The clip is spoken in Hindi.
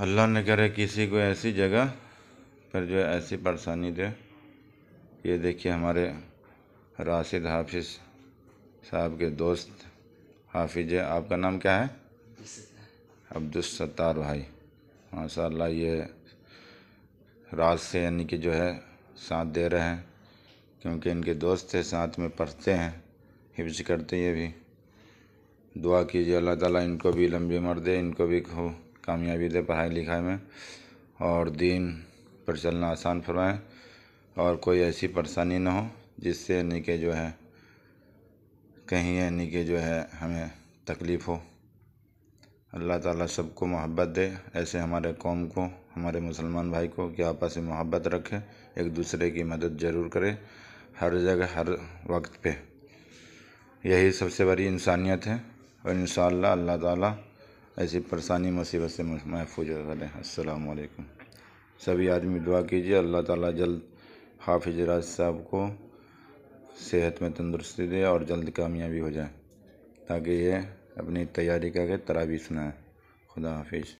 अल्लाह न करे किसी को ऐसी जगह पर जो है ऐसी परेशानी दे ये देखिए हमारे राशिद हाफिज साहब के दोस्त हाफिज है आपका नाम क्या है अब्दुलसत्तार भाई माशा ये राज से यानी कि जो है साथ दे रहे हैं क्योंकि इनके दोस्त थे साथ में पढ़ते हैं हिफ्ज करते ये भी दुआ कीजिए अल्लाह ताला इनको भी लंबी उम्र दे इनको भी कामयाबी दे पढ़ाई लिखाई में और दीन पर चलना आसान फरमाएँ और कोई ऐसी परेशानी ना हो जिससे यानी कि जो है कहीं यानी कि जो है हमें तकलीफ़ हो अल्लाह ताला सबको मोहब्बत दे ऐसे हमारे कौम को हमारे मुसलमान भाई को कि आपस में मोहब्बत रखें एक दूसरे की मदद ज़रूर करें हर जगह हर वक्त पे यही सबसे बड़ी इंसानियत है और इन अल्लाह ताला ऐसी परेशानी मुसीबत से महफूज करें असलकुम सभी आदमी दुआ कीजिए अल्लाह ताला जल्द हाफिज राज साहब को सेहत में तंदुरुस्ती दे और जल्द कामयाबी हो जाए ताकि ये अपनी तैयारी करके तरावी सुनाए खुदा हाफिज